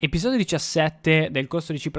Episodio 17 del corso di C++,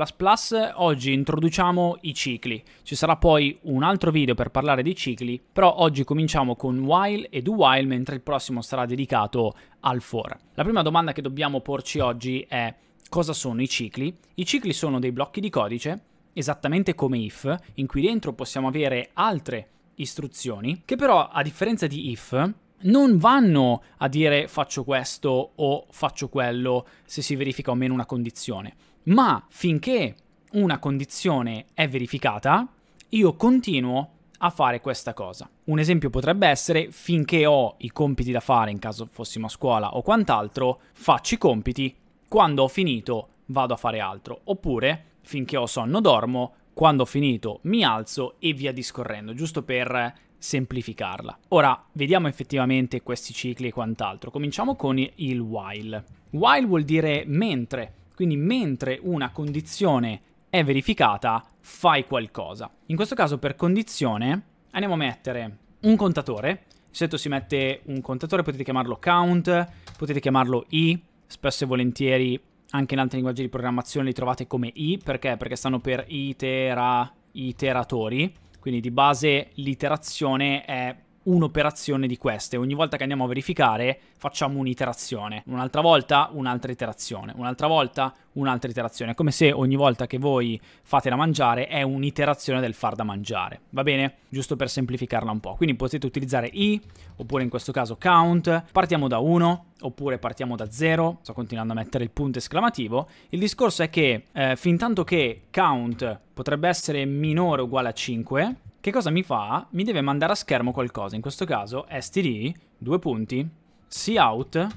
oggi introduciamo i cicli. Ci sarà poi un altro video per parlare di cicli, però oggi cominciamo con while e do while, mentre il prossimo sarà dedicato al for. La prima domanda che dobbiamo porci oggi è cosa sono i cicli? I cicli sono dei blocchi di codice, esattamente come if, in cui dentro possiamo avere altre istruzioni, che però a differenza di if non vanno a dire faccio questo o faccio quello se si verifica o meno una condizione, ma finché una condizione è verificata, io continuo a fare questa cosa. Un esempio potrebbe essere finché ho i compiti da fare in caso fossimo a scuola o quant'altro, faccio i compiti, quando ho finito vado a fare altro, oppure finché ho sonno dormo, quando ho finito mi alzo e via discorrendo, giusto per semplificarla. Ora vediamo effettivamente questi cicli e quant'altro. Cominciamo con il while. While vuol dire mentre, quindi mentre una condizione è verificata fai qualcosa. In questo caso per condizione andiamo a mettere un contatore, sotto si mette un contatore potete chiamarlo count, potete chiamarlo i, spesso e volentieri anche in altri linguaggi di programmazione li trovate come i, perché? Perché stanno per itera, iteratori quindi di base l'iterazione è un'operazione di queste. Ogni volta che andiamo a verificare facciamo un'iterazione, un'altra volta un'altra iterazione, un'altra volta un'altra iterazione. È come se ogni volta che voi fate da mangiare è un'iterazione del far da mangiare, va bene? Giusto per semplificarla un po'. Quindi potete utilizzare i, oppure in questo caso count, partiamo da 1, oppure partiamo da 0, sto continuando a mettere il punto esclamativo, il discorso è che eh, fin tanto che count potrebbe essere minore o uguale a 5, che cosa mi fa? Mi deve mandare a schermo qualcosa, in questo caso std, due punti, cout,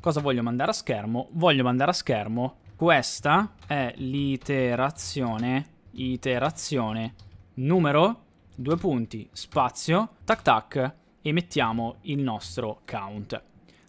cosa voglio mandare a schermo? Voglio mandare a schermo, questa è l'iterazione, iterazione, numero, due punti, spazio, tac tac, e mettiamo il nostro count.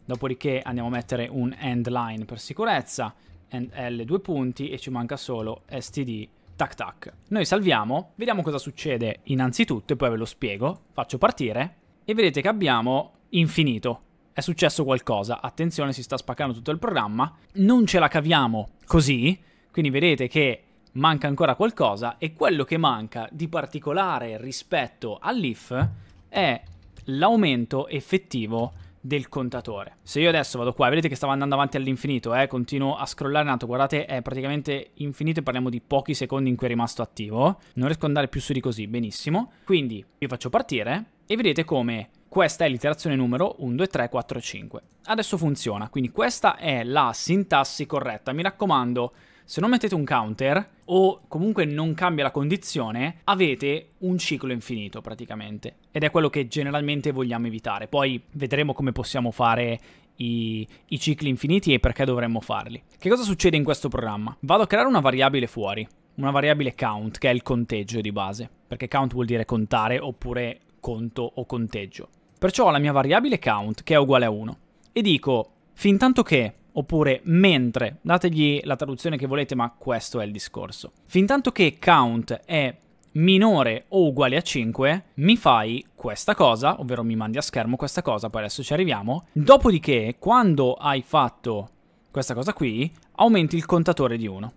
Dopodiché andiamo a mettere un end line per sicurezza, end L due punti e ci manca solo std Tac tac. Noi salviamo, vediamo cosa succede innanzitutto e poi ve lo spiego. Faccio partire e vedete che abbiamo infinito. È successo qualcosa, attenzione si sta spaccando tutto il programma. Non ce la caviamo così, quindi vedete che manca ancora qualcosa e quello che manca di particolare rispetto all'if è l'aumento effettivo del contatore. Se io adesso vado qua, vedete che stavo andando avanti all'infinito, eh? continuo a scrollare in alto, guardate è praticamente infinito e parliamo di pochi secondi in cui è rimasto attivo, non riesco ad andare più su di così, benissimo, quindi io faccio partire e vedete come questa è l'iterazione numero 1, 2, 3, 4, 5. Adesso funziona, quindi questa è la sintassi corretta, mi raccomando se non mettete un counter o comunque non cambia la condizione, avete un ciclo infinito praticamente. Ed è quello che generalmente vogliamo evitare. Poi vedremo come possiamo fare i, i, cicli infiniti e perché dovremmo farli. Che cosa succede in questo programma? Vado a creare una variabile fuori, una variabile count, che è il conteggio di base, perché count vuol dire contare oppure conto o conteggio. Perciò ho la mia variabile count che è uguale a 1 e dico, fin tanto che oppure mentre, dategli la traduzione che volete, ma questo è il discorso. Fin tanto che count è minore o uguale a 5, mi fai questa cosa, ovvero mi mandi a schermo questa cosa, poi adesso ci arriviamo. Dopodiché, quando hai fatto questa cosa qui, aumenti il contatore di 1.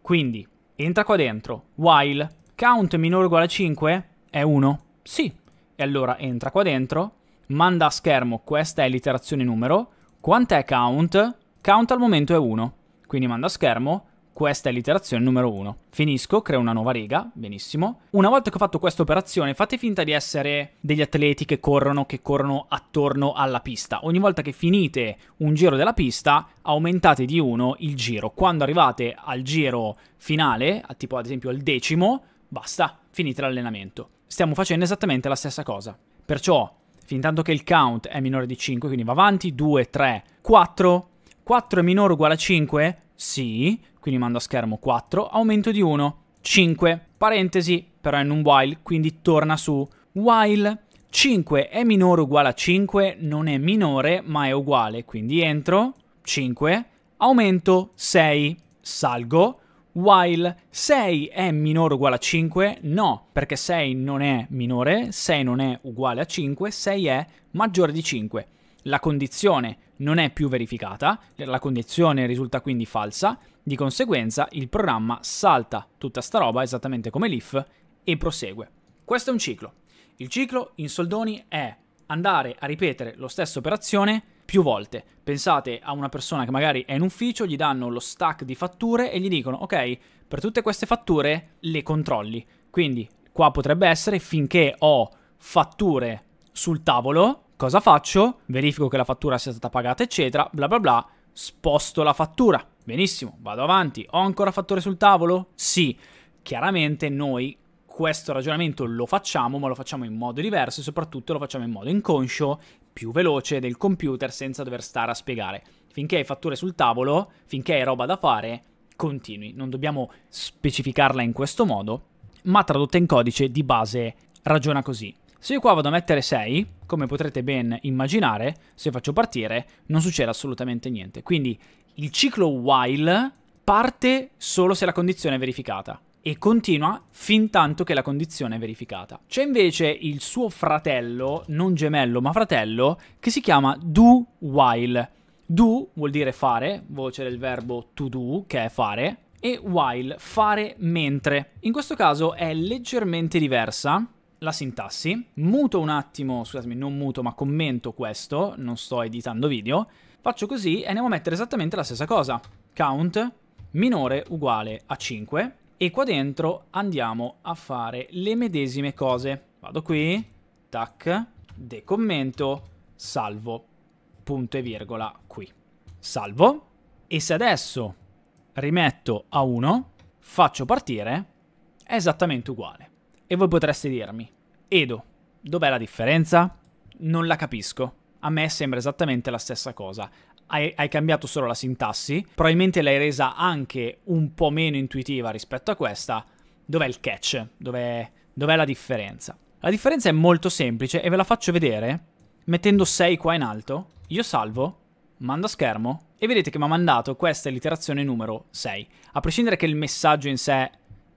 Quindi, entra qua dentro, while count minore o uguale a 5 è 1. Sì. E allora entra qua dentro, manda a schermo, questa è l'iterazione numero, quant'è count? Count al momento è 1, quindi mando a schermo, questa è l'iterazione numero 1. Finisco, creo una nuova riga, benissimo. Una volta che ho fatto questa operazione, fate finta di essere degli atleti che corrono, che corrono attorno alla pista. Ogni volta che finite un giro della pista, aumentate di 1 il giro. Quando arrivate al giro finale, tipo ad esempio al decimo, basta, finite l'allenamento. Stiamo facendo esattamente la stessa cosa. Perciò, fin tanto che il count è minore di 5, quindi va avanti, 2, 3, 4, 4 è minore o uguale a 5? Sì, quindi mando a schermo 4, aumento di 1, 5, parentesi, però in un while, quindi torna su while 5 è minore o uguale a 5, non è minore ma è uguale, quindi entro 5, aumento 6, salgo, while 6 è minore o uguale a 5, no, perché 6 non è minore, 6 non è uguale a 5, 6 è maggiore di 5 la condizione non è più verificata, la condizione risulta quindi falsa, di conseguenza il programma salta tutta sta roba esattamente come l'if e prosegue. Questo è un ciclo. Il ciclo in soldoni è andare a ripetere la stessa operazione più volte. Pensate a una persona che magari è in ufficio, gli danno lo stack di fatture e gli dicono ok, per tutte queste fatture le controlli. Quindi qua potrebbe essere finché ho fatture sul tavolo Cosa faccio? Verifico che la fattura sia stata pagata, eccetera, bla bla bla, sposto la fattura. Benissimo, vado avanti. Ho ancora fatture sul tavolo? Sì. Chiaramente noi questo ragionamento lo facciamo, ma lo facciamo in modo diverso e soprattutto lo facciamo in modo inconscio, più veloce del computer senza dover stare a spiegare. Finché hai fatture sul tavolo, finché hai roba da fare, continui. Non dobbiamo specificarla in questo modo, ma tradotta in codice di base ragiona così. Se io qua vado a mettere 6, come potrete ben immaginare, se faccio partire non succede assolutamente niente. Quindi il ciclo while parte solo se la condizione è verificata e continua fin tanto che la condizione è verificata. C'è invece il suo fratello, non gemello ma fratello, che si chiama do while. Do vuol dire fare, voce del verbo to do, che è fare, e while, fare mentre. In questo caso è leggermente diversa la sintassi, muto un attimo, scusatemi, non muto ma commento questo, non sto editando video, faccio così e andiamo a mettere esattamente la stessa cosa, count minore uguale a 5 e qua dentro andiamo a fare le medesime cose. Vado qui, tac, decommento, salvo, punto e virgola qui. Salvo e se adesso rimetto a 1 faccio partire è esattamente uguale. E voi potreste dirmi, Edo, dov'è la differenza? Non la capisco. A me sembra esattamente la stessa cosa. Hai, hai, cambiato solo la sintassi, probabilmente l'hai resa anche un po' meno intuitiva rispetto a questa. Dov'è il catch? Dov'è, dov'è la differenza? La differenza è molto semplice e ve la faccio vedere mettendo 6 qua in alto. Io salvo, mando a schermo e vedete che mi ha mandato questa literazione numero 6. A prescindere che il messaggio in sé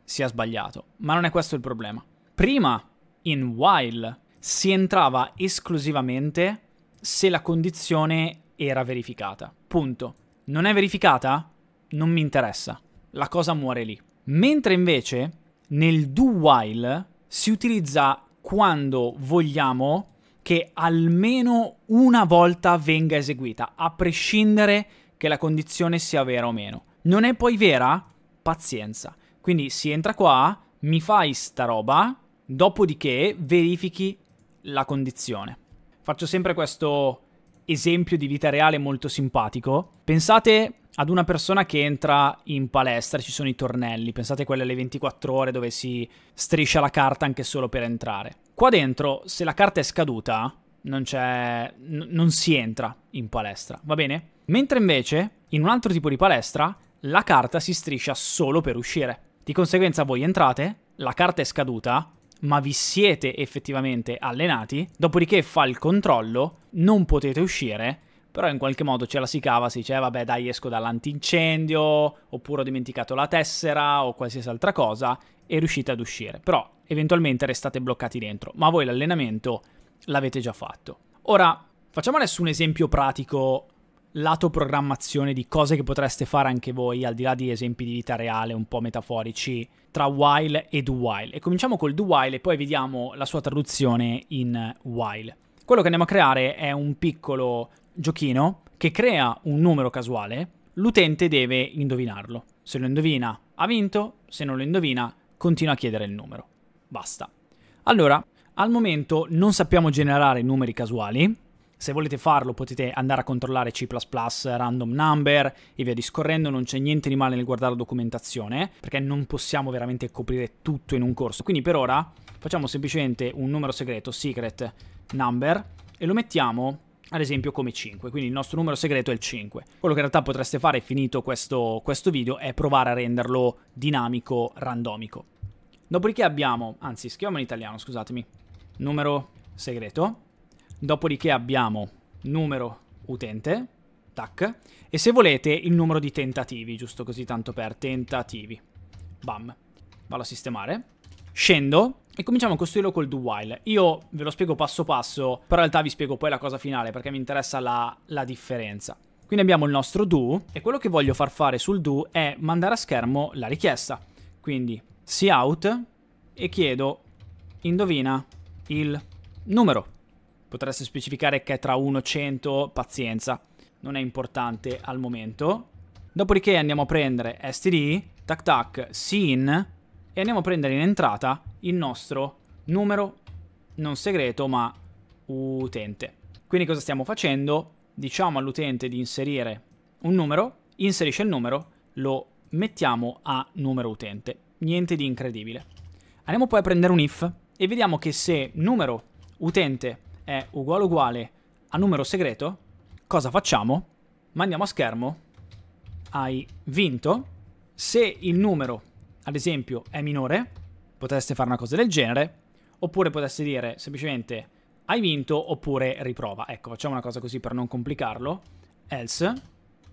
sia sbagliato, ma non è questo il problema. Prima, in while, si entrava esclusivamente se la condizione era verificata. Punto. Non è verificata? Non mi interessa. La cosa muore lì. Mentre invece nel do while si utilizza quando vogliamo che almeno una volta venga eseguita, a prescindere che la condizione sia vera o meno. Non è poi vera? Pazienza. Quindi si entra qua, mi fai sta roba, dopodiché verifichi la condizione. Faccio sempre questo esempio di vita reale molto simpatico. Pensate ad una persona che entra in palestra, ci sono i tornelli, pensate a quelle alle 24 ore dove si striscia la carta anche solo per entrare. Qua dentro, se la carta è scaduta, non, non si entra in palestra, va bene? Mentre invece, in un altro tipo di palestra, la carta si striscia solo per uscire. Di conseguenza voi entrate, la carta è scaduta, ma vi siete effettivamente allenati, dopodiché fa il controllo, non potete uscire, però in qualche modo ce la si cava, si dice eh, vabbè dai esco dall'antincendio, oppure ho dimenticato la tessera o qualsiasi altra cosa e riuscite ad uscire. Però eventualmente restate bloccati dentro, ma voi l'allenamento l'avete già fatto. Ora, facciamo adesso un esempio pratico lato programmazione di cose che potreste fare anche voi, al di là di esempi di vita reale un po' metaforici, tra while e do while. E cominciamo col do while e poi vediamo la sua traduzione in while. Quello che andiamo a creare è un piccolo giochino che crea un numero casuale, l'utente deve indovinarlo. Se lo indovina ha vinto, se non lo indovina continua a chiedere il numero. Basta. Allora, al momento non sappiamo generare numeri casuali, se volete farlo potete andare a controllare C++, random number e via discorrendo, non c'è niente di male nel guardare la documentazione, perché non possiamo veramente coprire tutto in un corso. Quindi per ora facciamo semplicemente un numero segreto, secret number, e lo mettiamo ad esempio come 5, quindi il nostro numero segreto è il 5. Quello che in realtà potreste fare finito questo, questo video è provare a renderlo dinamico, randomico. Dopodiché abbiamo, anzi scriviamo in italiano, scusatemi, numero segreto, Dopodiché abbiamo numero utente, tac, e se volete il numero di tentativi, giusto così tanto per tentativi. Bam, vado a sistemare. Scendo e cominciamo a costruirlo col do while. Io ve lo spiego passo passo, però in realtà vi spiego poi la cosa finale perché mi interessa la, la differenza. Quindi abbiamo il nostro do e quello che voglio far fare sul do è mandare a schermo la richiesta. Quindi si out e chiedo indovina il numero. Potreste specificare che è tra 1 e 100, pazienza, non è importante al momento. Dopodiché andiamo a prendere std, tac tac, sin, e andiamo a prendere in entrata il nostro numero, non segreto, ma utente. Quindi cosa stiamo facendo? Diciamo all'utente di inserire un numero, inserisce il numero, lo mettiamo a numero utente. Niente di incredibile. Andiamo poi a prendere un if e vediamo che se numero utente è uguale uguale a numero segreto, cosa facciamo? Mandiamo a schermo, hai vinto. Se il numero, ad esempio, è minore, potreste fare una cosa del genere, oppure potreste dire semplicemente hai vinto oppure riprova. Ecco, facciamo una cosa così per non complicarlo. Else,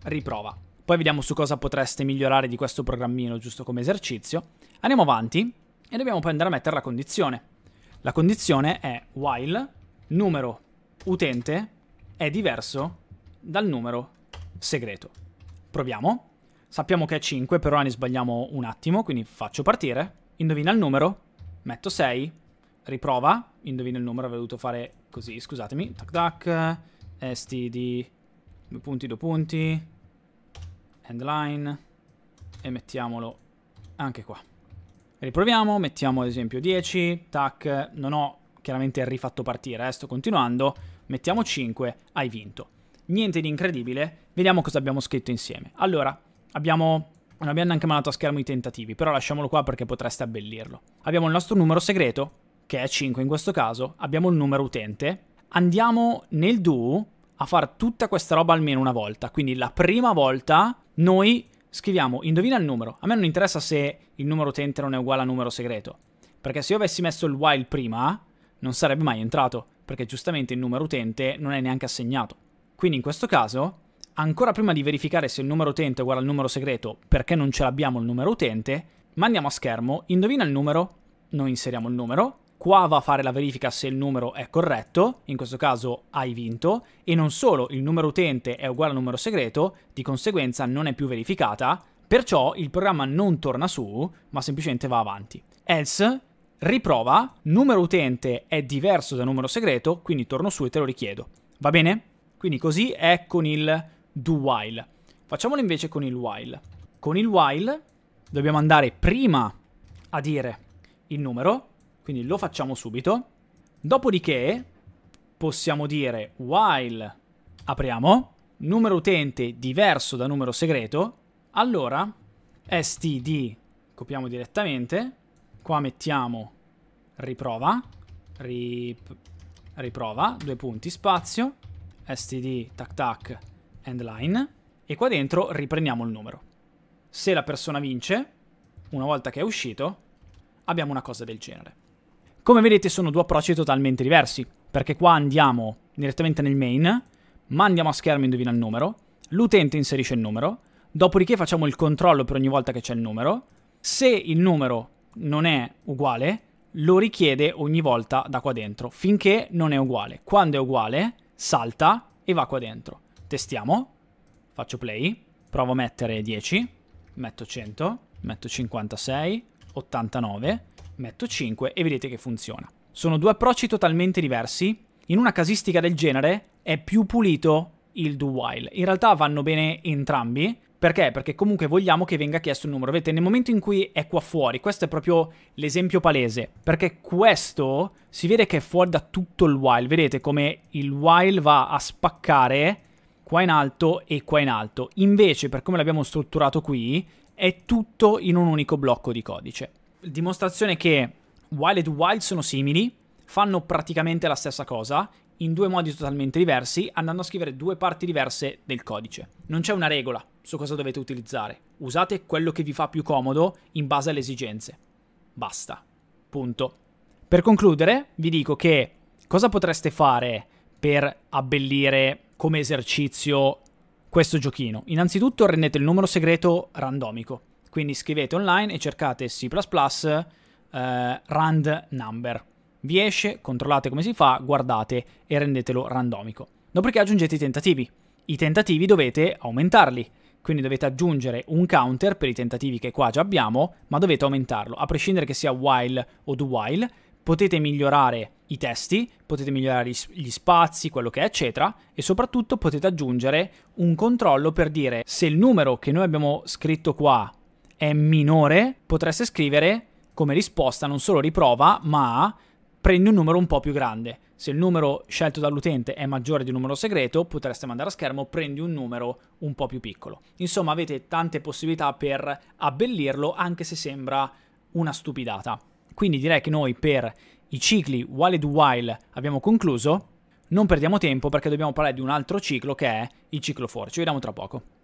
riprova. Poi vediamo su cosa potreste migliorare di questo programmino giusto come esercizio. Andiamo avanti e dobbiamo poi andare a mettere la condizione. La condizione è while numero utente è diverso dal numero segreto. Proviamo. Sappiamo che è 5, però ne sbagliamo un attimo, quindi faccio partire. Indovina il numero, metto 6, riprova, indovina il numero, avrei dovuto fare così, scusatemi. Tac tac, std, due punti, due punti, endline, e mettiamolo anche qua. Riproviamo, mettiamo ad esempio 10, tac, non ho chiaramente rifatto partire, eh, sto continuando, mettiamo 5, hai vinto. Niente di incredibile, vediamo cosa abbiamo scritto insieme. Allora, abbiamo non abbiamo neanche mandato a schermo i tentativi, però lasciamolo qua perché potreste abbellirlo. Abbiamo il nostro numero segreto, che è 5 in questo caso, abbiamo il numero utente. Andiamo nel do a fare tutta questa roba almeno una volta, quindi la prima volta noi scriviamo indovina il numero. A me non interessa se il numero utente non è uguale a numero segreto, perché se io avessi messo il while prima, non sarebbe mai entrato, perché giustamente il numero utente non è neanche assegnato. Quindi in questo caso, ancora prima di verificare se il numero utente è uguale al numero segreto, perché non ce l'abbiamo il numero utente, mandiamo a schermo, indovina il numero, noi inseriamo il numero, qua va a fare la verifica se il numero è corretto, in questo caso hai vinto, e non solo il numero utente è uguale al numero segreto, di conseguenza non è più verificata, perciò il programma non torna su, ma semplicemente va avanti. Else riprova, numero utente è diverso da numero segreto, quindi torno su e te lo richiedo. Va bene? Quindi così è con il do while. Facciamolo invece con il while. Con il while dobbiamo andare prima a dire il numero, quindi lo facciamo subito. Dopodiché possiamo dire while apriamo numero utente diverso da numero segreto, allora std copiamo direttamente Qua mettiamo riprova, rip, riprova, due punti, spazio, std, tac tac, end line. E qua dentro riprendiamo il numero. Se la persona vince, una volta che è uscito, abbiamo una cosa del genere. Come vedete sono due approcci totalmente diversi, perché qua andiamo direttamente nel main, mandiamo a schermo indovina il numero, l'utente inserisce il numero, dopodiché facciamo il controllo per ogni volta che c'è il numero, se il numero non è uguale, lo richiede ogni volta da qua dentro, finché non è uguale. Quando è uguale, salta e va qua dentro. Testiamo, faccio play, provo a mettere 10, metto 100, metto 56, 89, metto 5 e vedete che funziona. Sono due approcci totalmente diversi. In una casistica del genere è più pulito il do while. In realtà vanno bene entrambi, perché? Perché comunque vogliamo che venga chiesto il numero. Vedete, nel momento in cui è qua fuori, questo è proprio l'esempio palese, perché questo si vede che è fuori da tutto il while. Vedete come il while va a spaccare qua in alto e qua in alto. Invece, per come l'abbiamo strutturato qui, è tutto in un unico blocco di codice. Dimostrazione che while ed while sono simili, fanno praticamente la stessa cosa, in due modi totalmente diversi, andando a scrivere due parti diverse del codice. Non c'è una regola su cosa dovete utilizzare. Usate quello che vi fa più comodo in base alle esigenze. Basta. Punto. Per concludere, vi dico che cosa potreste fare per abbellire come esercizio questo giochino? Innanzitutto rendete il numero segreto randomico. Quindi scrivete online e cercate C++ eh, rand number vi esce, controllate come si fa, guardate e rendetelo randomico. Dopodiché aggiungete i tentativi. I tentativi dovete aumentarli, quindi dovete aggiungere un counter per i tentativi che qua già abbiamo, ma dovete aumentarlo, a prescindere che sia while o do while, potete migliorare i testi, potete migliorare gli spazi, quello che è, eccetera, e soprattutto potete aggiungere un controllo per dire se il numero che noi abbiamo scritto qua è minore, potreste scrivere come risposta non solo riprova, ma prendi un numero un po' più grande. Se il numero scelto dall'utente è maggiore di un numero segreto, potreste mandare a schermo prendi un numero un po' più piccolo. Insomma, avete tante possibilità per abbellirlo, anche se sembra una stupidata. Quindi direi che noi per i cicli while ed while abbiamo concluso. Non perdiamo tempo perché dobbiamo parlare di un altro ciclo che è il ciclo for. Ci vediamo tra poco.